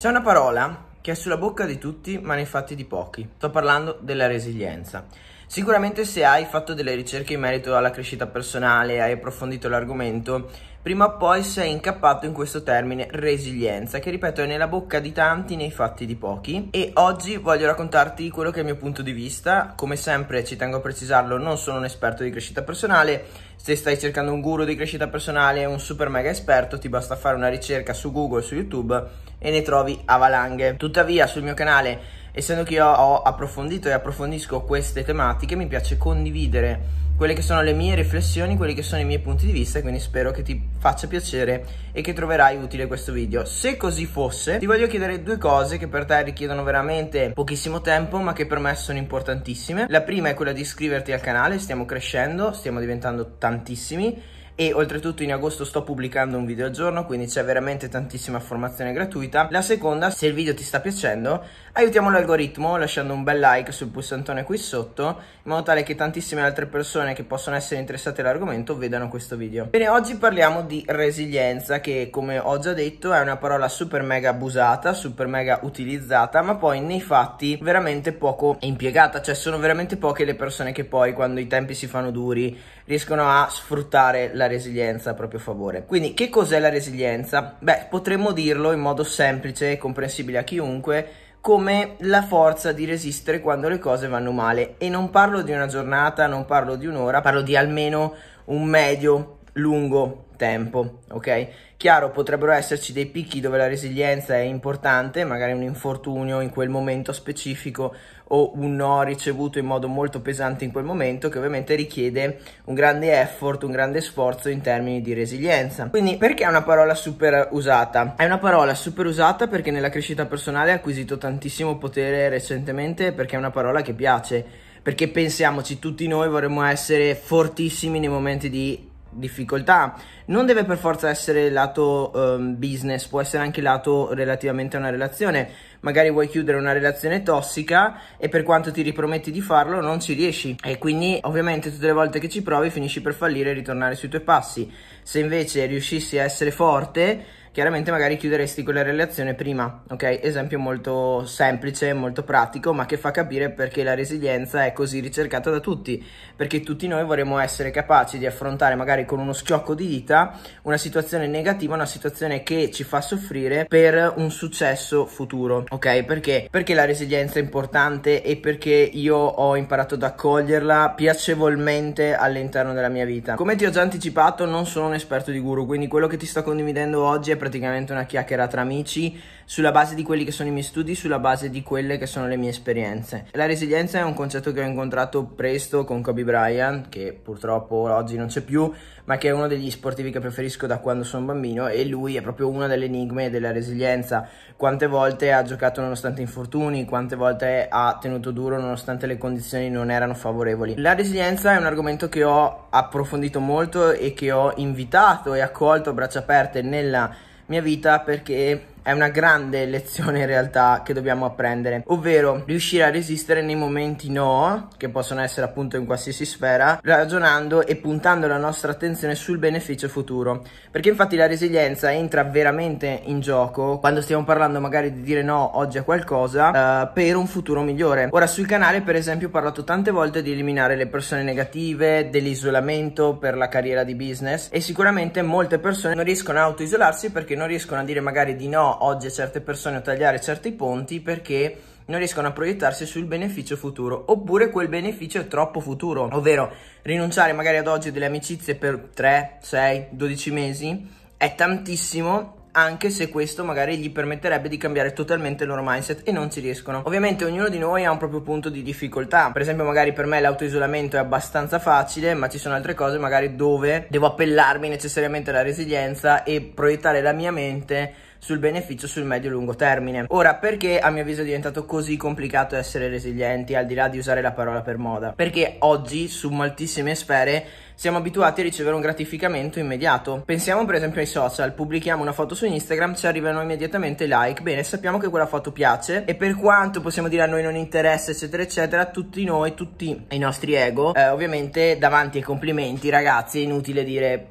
C'è una parola che è sulla bocca di tutti ma nei fatti di pochi. Sto parlando della resilienza. Sicuramente se hai fatto delle ricerche in merito alla crescita personale, e hai approfondito l'argomento, prima o poi si è incappato in questo termine resilienza, che ripeto è nella bocca di tanti, nei fatti di pochi. E oggi voglio raccontarti quello che è il mio punto di vista. Come sempre, ci tengo a precisarlo, non sono un esperto di crescita personale. Se stai cercando un guru di crescita personale, un super mega esperto, ti basta fare una ricerca su Google, su YouTube e ne trovi a valanghe. Tuttavia, sul mio canale essendo che io ho approfondito e approfondisco queste tematiche, mi piace condividere quelle che sono le mie riflessioni, quelli che sono i miei punti di vista, quindi spero che ti faccia piacere e che troverai utile questo video. Se così fosse, ti voglio chiedere due cose che per te richiedono veramente pochissimo tempo, ma che per me sono importantissime. La prima è quella di iscriverti al canale, stiamo crescendo, stiamo diventando tantissimi e oltretutto in agosto sto pubblicando un video al giorno quindi c'è veramente tantissima formazione gratuita la seconda se il video ti sta piacendo aiutiamo l'algoritmo lasciando un bel like sul pulsantone qui sotto in modo tale che tantissime altre persone che possono essere interessate all'argomento vedano questo video bene oggi parliamo di resilienza che come ho già detto è una parola super mega abusata super mega utilizzata ma poi nei fatti veramente poco impiegata cioè sono veramente poche le persone che poi quando i tempi si fanno duri riescono a sfruttare la resilienza a proprio favore. Quindi che cos'è la resilienza? Beh, potremmo dirlo in modo semplice e comprensibile a chiunque come la forza di resistere quando le cose vanno male e non parlo di una giornata, non parlo di un'ora, parlo di almeno un medio lungo tempo, ok? Chiaro, potrebbero esserci dei picchi dove la resilienza è importante, magari un infortunio in quel momento specifico o un no ricevuto in modo molto pesante in quel momento che ovviamente richiede un grande effort, un grande sforzo in termini di resilienza. Quindi perché è una parola super usata? È una parola super usata perché nella crescita personale ha acquisito tantissimo potere recentemente perché è una parola che piace perché pensiamoci, tutti noi vorremmo essere fortissimi nei momenti di difficoltà non deve per forza essere lato um, business può essere anche lato relativamente a una relazione magari vuoi chiudere una relazione tossica e per quanto ti riprometti di farlo non ci riesci e quindi ovviamente tutte le volte che ci provi finisci per fallire e ritornare sui tuoi passi se invece riuscissi a essere forte chiaramente magari chiuderesti quella relazione prima, ok? Esempio molto semplice, molto pratico, ma che fa capire perché la resilienza è così ricercata da tutti, perché tutti noi vorremmo essere capaci di affrontare magari con uno schiocco di dita una situazione negativa, una situazione che ci fa soffrire per un successo futuro, ok? Perché? Perché la resilienza è importante e perché io ho imparato ad accoglierla piacevolmente all'interno della mia vita. Come ti ho già anticipato, non sono un esperto di guru, quindi quello che ti sto condividendo oggi è praticamente praticamente una chiacchiera tra amici sulla base di quelli che sono i miei studi, sulla base di quelle che sono le mie esperienze. La resilienza è un concetto che ho incontrato presto con Kobe Bryant, che purtroppo oggi non c'è più, ma che è uno degli sportivi che preferisco da quando sono bambino e lui è proprio una delle enigme della resilienza. Quante volte ha giocato nonostante infortuni, quante volte ha tenuto duro nonostante le condizioni non erano favorevoli. La resilienza è un argomento che ho approfondito molto e che ho invitato e accolto a braccia aperte nella mia vita perché è una grande lezione in realtà che dobbiamo apprendere, ovvero riuscire a resistere nei momenti no, che possono essere appunto in qualsiasi sfera, ragionando e puntando la nostra attenzione sul beneficio futuro. Perché infatti la resilienza entra veramente in gioco quando stiamo parlando magari di dire no oggi a qualcosa eh, per un futuro migliore. Ora sul canale per esempio ho parlato tante volte di eliminare le persone negative, dell'isolamento per la carriera di business e sicuramente molte persone non riescono a auto isolarsi perché non riescono a dire magari di no oggi a certe persone o tagliare certi ponti perché non riescono a proiettarsi sul beneficio futuro oppure quel beneficio è troppo futuro, ovvero rinunciare magari ad oggi delle amicizie per 3, 6, 12 mesi è tantissimo anche se questo magari gli permetterebbe di cambiare totalmente il loro mindset e non ci riescono. Ovviamente ognuno di noi ha un proprio punto di difficoltà, per esempio magari per me l'autoisolamento è abbastanza facile, ma ci sono altre cose magari dove devo appellarmi necessariamente alla resilienza e proiettare la mia mente sul beneficio sul medio e lungo termine. Ora, perché a mio avviso è diventato così complicato essere resilienti, al di là di usare la parola per moda? Perché oggi su moltissime sfere siamo abituati a ricevere un gratificamento immediato. Pensiamo per esempio ai social, pubblichiamo una foto su Instagram, ci arrivano immediatamente like, bene, sappiamo che quella foto piace e per quanto possiamo dire a noi non interessa, eccetera, eccetera, tutti noi, tutti i nostri ego, eh, ovviamente davanti ai complimenti, ragazzi, è inutile dire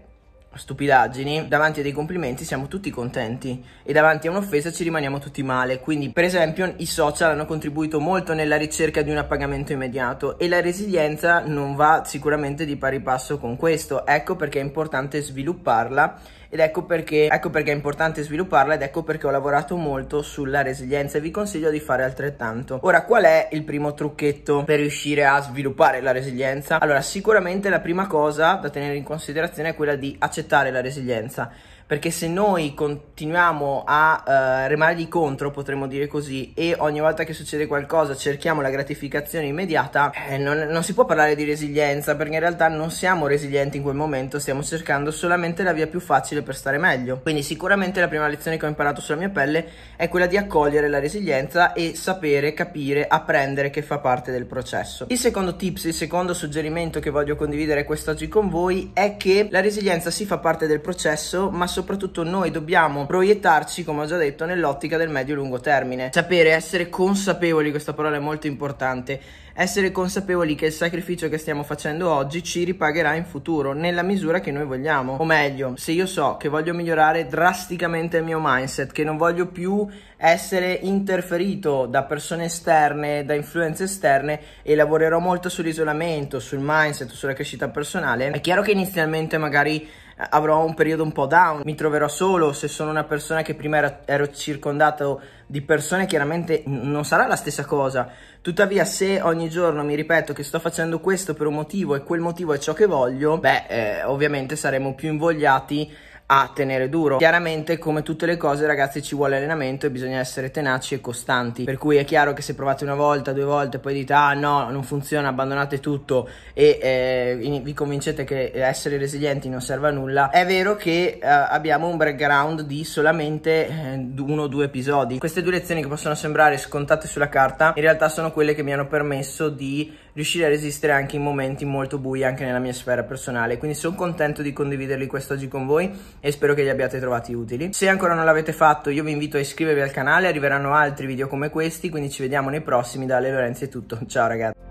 stupidaggini, davanti a dei complimenti siamo tutti contenti e davanti a un'offesa ci rimaniamo tutti male. Quindi, per esempio, i social hanno contribuito molto nella ricerca di un appagamento immediato e la resilienza non va sicuramente di pari passo con questo. Ecco perché è importante svilupparla ed ecco perché, ecco perché è importante svilupparla ed ecco perché ho lavorato molto sulla resilienza e vi consiglio di fare altrettanto. Ora qual è il primo trucchetto per riuscire a sviluppare la resilienza? Allora sicuramente la prima cosa da tenere in considerazione è quella di accettare la resilienza perché se noi continuiamo a uh, eh, remare di contro, potremmo dire così, e ogni volta che succede qualcosa cerchiamo la gratificazione immediata, eh, non, non si può parlare di resilienza, perché in realtà non siamo resilienti in quel momento, stiamo cercando solamente la via più facile per stare meglio. Quindi sicuramente la prima lezione che ho imparato sulla mia pelle è quella di accogliere la resilienza e sapere, capire, apprendere che fa parte del processo. Il secondo tips, il secondo suggerimento che voglio condividere quest'oggi con voi è che la resilienza si fa parte del processo, ma soprattutto noi dobbiamo proiettarci, come ho già detto, nell'ottica del medio-lungo termine. Sapere, essere consapevoli, questa parola è molto importante, essere consapevoli che il sacrificio che stiamo facendo oggi ci ripagherà in futuro, nella misura che noi vogliamo. O meglio, se io so che voglio migliorare drasticamente il mio mindset, che non voglio più essere interferito da persone esterne, da influenze esterne e lavorerò molto sull'isolamento, sul mindset, sulla crescita personale, è chiaro che inizialmente magari avrò un periodo un po' down, mi troverò solo, se sono una persona che prima era, ero circondato di persone chiaramente non sarà la stessa cosa. Tuttavia se ogni giorno mi ripeto che sto facendo questo per un motivo e quel motivo è ciò che voglio, beh eh, ovviamente saremo più invogliati a tenere duro. Chiaramente come tutte le cose ragazzi ci vuole allenamento e bisogna essere tenaci e costanti, per cui è chiaro che se provate una volta, due volte, poi dite ah no, non funziona, abbandonate tutto e eh, vi convincete che essere resilienti non serve a nulla, è vero che eh, abbiamo un background di solamente eh, uno o due episodi. Queste due lezioni che possono sembrare scontate sulla carta, in realtà sono quelle che mi hanno permesso di riuscire a resistere anche in momenti molto bui anche nella mia sfera personale. Quindi sono contento di condividerli quest'oggi con voi e spero che li abbiate trovati utili. Se ancora non l'avete fatto, io vi invito a iscrivervi al canale, arriveranno altri video come questi, quindi ci vediamo nei prossimi. Da Ale Lorenzi è tutto. Ciao ragazzi.